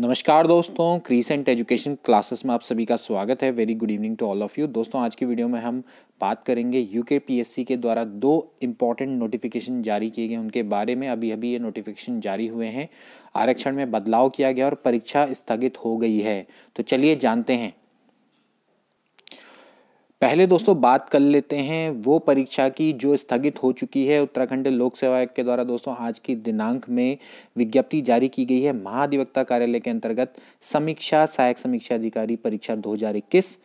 नमस्कार दोस्तों crescent education classes में आप सभी का स्वागत है very good evening to all of you दोस्तों आज की वीडियो में हम बात करेंगे यूके पीएससी के द्वारा दो इम्पॉर्टेंट नोटिफिकेशन जारी किए गए उनके बारे में अभी अभी ये नोटिफिकेशन जारी हुए हैं आरक्षण में बदलाव किया गया और परीक्षा स्थगित हो गई है तो चलिए जानते हैं पहले दोस्तों बात कर लेते हैं वो परीक्षा की जो स्थगित हो चुकी है उत्तराखंड लोक सेवा आयोग के द्वारा दोस्तों आज की दिनांक में विज्ञप्ति जारी की गई है महाधिवक्ता कार्यालय के अंतर्गत समीक्षा सहायक समीक्षा अधिकारी परीक्षा दो हजार इक्कीस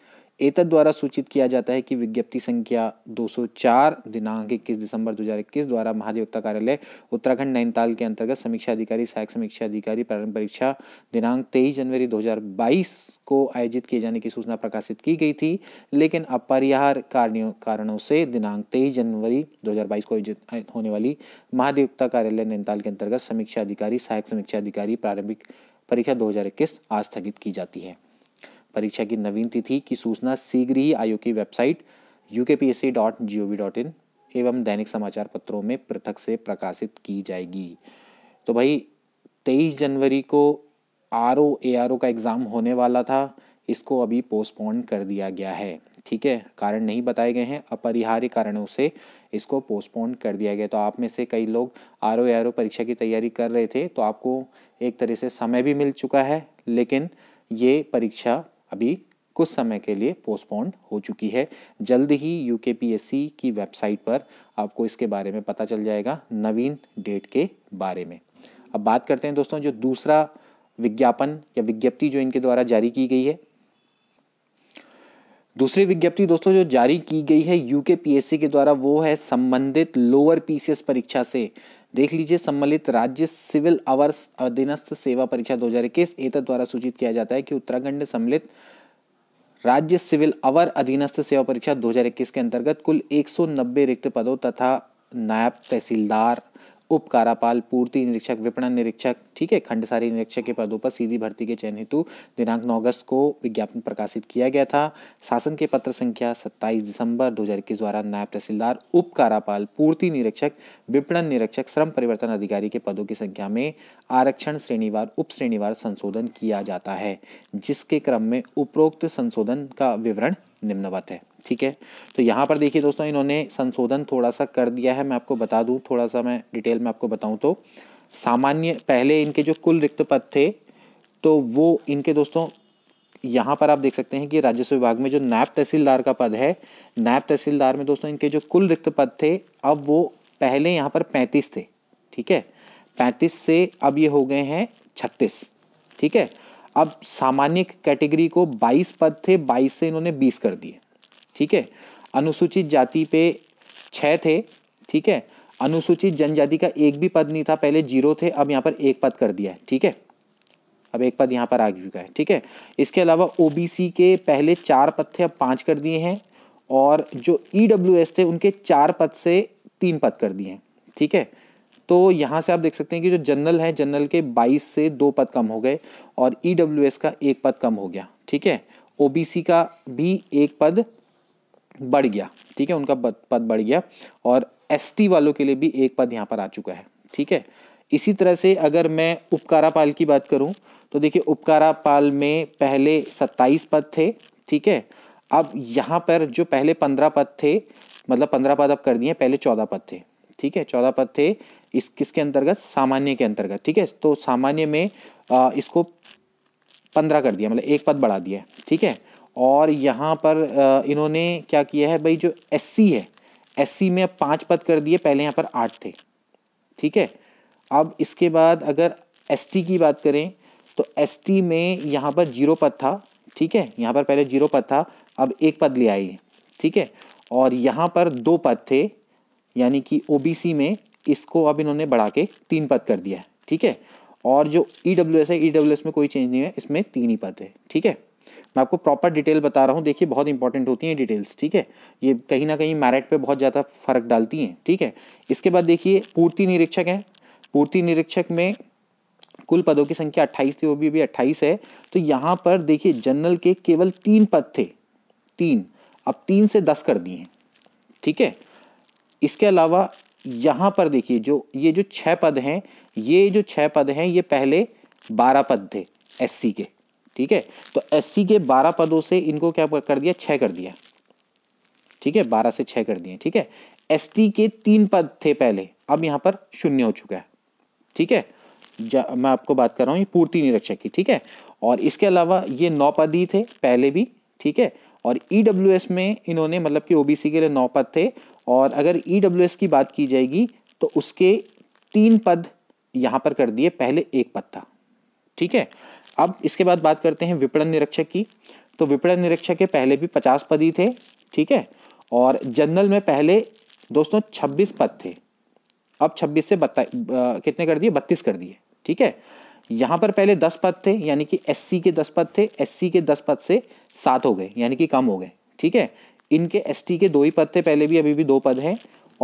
एतद द्वारा सूचित किया जाता है कि विज्ञप्ति संख्या 204 दिनांक इक्कीस दिसंबर 2021 द्वारा महाधिवक्ता कार्यालय उत्तराखंड नैनीताल के अंतर्गत समीक्षा अधिकारी सहायक समीक्षा अधिकारी प्रारंभ परीक्षा दिनांक 23 जनवरी 2022 को आयोजित किए जाने की सूचना प्रकाशित की गई थी लेकिन अपरिहार कारणों से दिनांक तेईस जनवरी दो को आयोजित होने वाली महाधिवक्ता कार्यालय नैनीताल के अंतर्गत समीक्षा अधिकारी सहायक समीक्षा अधिकारी प्रारंभिक परीक्षा दो आज स्थगित की जाती है परीक्षा की नवीन तिथि की सूचना शीघ्र ही आयोग की website U K P S C dot G O V dot I N दैनिक समाचार पत्रों में पृथक से प्रकाशित की जाएगी तो भाई तेईस जनवरी को R O A R O का एग्ज़ाम होने वाला था इसको अभी पोस्टपोन कर दिया गया है ठीक है कारण नहीं बताए गए हैं अपरिहार्य कारणों से इसको पोस्टपोन कर दिया गया तो आप में से कई लोग R O A R O परीक्षा की तैयारी कर रहे थे तो आपको एक तरह से समय भी मिल चुका है लेकिन ये परीक्षा अभी कुछ समय के लिए पोस्टपोन्ड हो चुकी है जल्द ही यू की वेबसाइट पर आपको इसके बारे में पता चल जाएगा नवीन डेट के बारे में अब बात करते हैं दोस्तों जो दूसरा विज्ञापन या विज्ञप्ति जो इनके द्वारा जारी की गई है दूसरी विज्ञप्ति दोस्तों जो जारी की गई है यूके पीएससी के द्वारा वो है संबंधित लोअर पीसीएस परीक्षा से देख लीजिए सम्मिलित राज्य सिविल अवर्स अधीनस्थ सेवा परीक्षा 2021 एतद द्वारा सूचित किया जाता है कि उत्तराखंड सम्मिलित राज्य सिविल अवर अधीनस्थ सेवा परीक्षा 2021 के अंतर्गत कुल 190 रिक्त पदों तथा नायब तहसीलदार उप कारापाल पूर्ति निरीक्षक विपणन निरीक्षक ठीक है खंडसारी निरीक्षक के पदों पर सीधी भर्ती के चयन हेतु दिनांक 9 अगस्त को विज्ञापन प्रकाशित किया गया था शासन के पत्र संख्या 27 दिसंबर 2021 द्वारा नायब तहसीलदार उप कारापाल पूर्ति निरीक्षक विपणन निरीक्षक श्रम परिवर्तन अधिकारी के पदों की संख्या में आरक्षण श्रेणीवार उप श्रेणीवार संशोधन किया जाता है जिसके क्रम में उपरोक्त संशोधन का विवरण निम्नवत है ठीक है तो यहाँ पर देखिए दोस्तों इन्होंने संशोधन थोड़ा सा कर दिया है मैं आपको बता दूँ थोड़ा सा मैं डिटेल में आपको बताऊँ तो सामान्य पहले इनके जो कुल रिक्त पद थे तो वो इनके दोस्तों यहाँ पर आप देख सकते हैं कि राजस्व विभाग में जो नायब तहसीलदार का पद है नायब तहसीलदार में दोस्तों इनके जो कुल रिक्त पद थे अब वो पहले यहाँ पर पैंतीस थे ठीक है पैंतीस से अब ये हो गए हैं छत्तीस ठीक है अब सामान्य कैटेगरी को 22 पद थे 22 से इन्होंने 20 कर दिए ठीक है अनुसूचित जाति पे छः थे ठीक है अनुसूचित जनजाति का एक भी पद नहीं था पहले जीरो थे अब यहाँ पर एक पद कर दिया है ठीक है अब एक पद यहाँ पर आ चुका है ठीक है इसके अलावा ओबीसी के पहले चार पद थे अब पाँच कर दिए हैं और जो ई थे उनके चार पद से तीन पद कर दिए हैं ठीक है तो यहाँ से आप देख सकते हैं कि जो जनरल है जनरल के 22 से दो पद कम हो गए और ई e का एक पद कम हो गया ठीक है ओ का भी एक पद बढ़ गया ठीक है उनका पद बढ़ गया और एस वालों के लिए भी एक पद यहाँ पर आ चुका है ठीक है इसी तरह से अगर मैं उपकारापाल की बात करूं तो देखिए उपकारापाल में पहले 27 पद थे ठीक है अब यहाँ पर जो पहले 15 पद थे मतलब 15 पद अब कर दिए पहले 14 पद थे ठीक है 14 पद थे इस किसके अंतर्गत सामान्य के अंतर्गत ठीक है तो सामान्य में आ, इसको पंद्रह कर दिया मतलब एक पद बढ़ा दिया ठीक है और यहाँ पर आ, इन्होंने क्या किया है भाई जो एस है एस में अब पाँच पद कर दिए पहले यहाँ पर आठ थे ठीक है अब इसके बाद अगर एस की बात करें तो एस में यहाँ पर जीरो पद था ठीक है यहाँ पर पहले जीरो पद था अब एक पद ले आई ठीक है और यहाँ पर दो पद थे यानी कि ओ में इसको अब इन्होंने बढ़ा के तीन पद कर दिया है ठीक है और जो ई डब्ल्यू एस है ई डब्ल्यू एस में कोई चेंज नहीं है इसमें तीन ही पद है ठीक है मैं आपको प्रॉपर डिटेल बता रहा हूँ देखिए बहुत इंपॉर्टेंट होती हैं डिटेल्स ठीक है ये कहीं ना कहीं मैरिट पे बहुत ज़्यादा फर्क डालती हैं ठीक है इसके बाद देखिए पूर्ति निरीक्षक हैं पूर्ति निरीक्षक में कुल पदों की संख्या अट्ठाईस थी वो भी अभी अट्ठाईस है तो यहाँ पर देखिए जनरल के केवल तीन पद थे तीन अब तीन से दस कर दिए ठीक है इसके अलावा यहाँ पर देखिए जो ये जो छह पद हैं ये जो छह पद हैं ये पहले बारह पद थे एससी के ठीक है तो एससी के बारह पदों से इनको क्या कर दिया छः कर दिया ठीक है बारह से छः कर दिए ठीक है एसटी के तीन पद थे पहले अब यहाँ पर शून्य हो चुका है ठीक है मैं आपको बात कर रहा हूँ ये पूर्ति निरीक्षक की ठीक है और इसके अलावा ये नौ पद ही थे पहले भी ठीक है और ई e में इन्होंने मतलब कि ओबीसी के लिए नौ पद थे और अगर ई e की बात की जाएगी तो उसके तीन पद यहाँ पर कर दिए पहले एक पद था ठीक है अब इसके बाद बात करते हैं विपणन निरीक्षक की तो विपणन निरीक्षक के पहले भी पचास पद ही थे ठीक है और जनरल में पहले दोस्तों छब्बीस पद थे अब छब्बीस से बत्ता कितने कर दिए बत्तीस कर दिए ठीक है यहाँ पर पहले दस पद थे यानी कि एससी के दस पद थे एससी के दस पद से सात हो गए यानी कि कम हो गए ठीक है इनके एस के दो ही पद थे पहले भी अभी भी दो पद हैं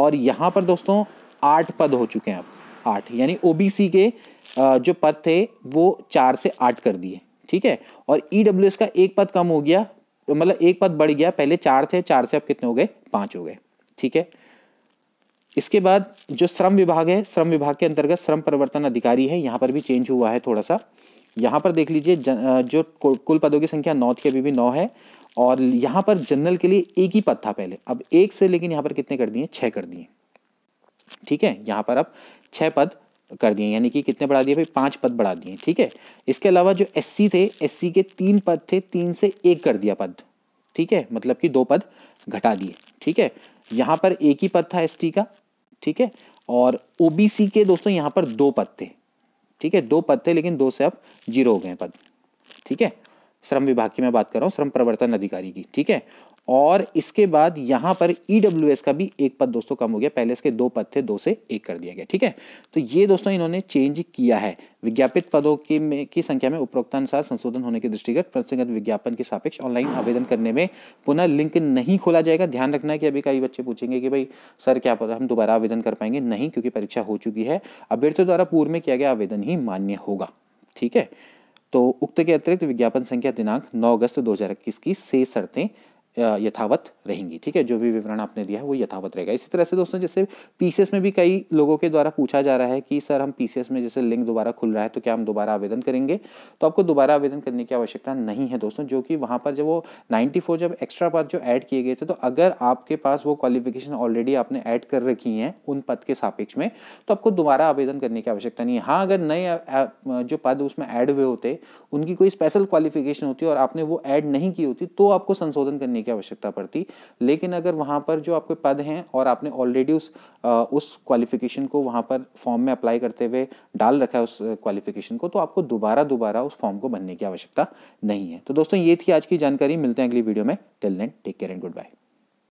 और यहाँ पर दोस्तों आठ पद हो चुके हैं अब आठ यानी ओ के जो पद थे वो चार से आठ कर दिए ठीक है और ई e का एक पद कम हो गया मतलब एक पद बढ़ गया पहले चार थे चार से अब कितने हो गए पाँच हो गए ठीक है इसके बाद जो श्रम विभाग है श्रम विभाग के अंतर्गत श्रम परिवर्तन अधिकारी है यहाँ पर भी चेंज हुआ है थोड़ा सा यहाँ पर देख लीजिए जो कुल पदों की संख्या नौ थी अभी भी नौ है और यहाँ पर जनरल के लिए एक ही पद था पहले अब एक से लेकिन यहाँ पर कितने कर दिए छः कर दिए ठीक है यहाँ पर अब छः पद कर दिए यानी कि कितने बढ़ा दिए भाई पांच पद बढ़ा दिए ठीक है इसके अलावा जो एससी थे एससी के तीन पद थे तीन से एक कर दिया पद ठीक है मतलब कि दो पद घटा दिए ठीक है यहाँ पर एक ही पद था एसटी का ठीक है और ओबीसी के दोस्तों यहाँ पर दो पद थे ठीक है दो पद थे लेकिन दो से अब जीरो हो गए पद ठीक है श्रम विभाग की मैं बात कर रहा हूँ श्रम प्रवर्तन अधिकारी की ठीक है और इसके बाद यहाँ पर ई e का भी एक पद दोस्तों कम हो गया पहले इसके दो पद थे दो से एक कर दिया गया ठीक है तो ये दोस्तों इन्होंने चेंज किया है विज्ञापित पदों की में की संख्या में उपरोक्तानुसार संशोधन होने के दृष्टिगत प्रसंगत विज्ञापन के सापेक्ष ऑनलाइन आवेदन करने में पुनः लिंक नहीं खोला जाएगा ध्यान रखना है कि अभी कई बच्चे पूछेंगे कि भाई सर क्या पता हम दोबारा आवेदन कर पाएंगे नहीं क्योंकि परीक्षा हो चुकी है अभ्यर्थियों द्वारा पूर्व में किया गया आवेदन ही मान्य होगा ठीक है तो उक्त के अतिरिक्त विज्ञापन संख्या दिनांक 9 अगस्त 2021 की शेष शर्तें यथावत रहेंगी ठीक है जो भी विवरण आपने दिया है वो यथावत रहेगा इसी तरह से दोस्तों जैसे पीसीएस में भी कई लोगों के द्वारा पूछा जा रहा है कि सर हम पीसीएस में जैसे लिंक दोबारा खुल रहा है तो क्या हम दोबारा आवेदन करेंगे तो आपको दोबारा आवेदन करने की आवश्यकता नहीं है दोस्तों जो कि वहाँ पर जब वो नाइन्टी जब एक्स्ट्रा पद जो ऐड किए गए थे तो अगर आपके पास वो क्वालिफिकेशन ऑलरेडी आपने ऐड कर रखी हैं उन पद के सापेक्ष में तो आपको दोबारा आवेदन करने की आवश्यकता नहीं है हाँ अगर नए जो पद उसमें ऐड हुए होते उनकी कोई स्पेशल क्वालिफिकेशन होती और आपने वो ऐड नहीं की होती तो आपको संशोधन करने की आवश्यकता पड़ती लेकिन अगर वहाँ पर जो आपके पद हैं और आपने ऑलरेडी उस उस क्वालिफिकेशन को वहाँ पर फॉर्म में अप्लाई करते हुए डाल रखा है उस क्वालिफिकेशन को तो आपको दोबारा दोबारा उस फॉर्म को भरने की आवश्यकता नहीं है तो दोस्तों ये थी आज की जानकारी मिलते हैं अगली वीडियो में till then take care and good bye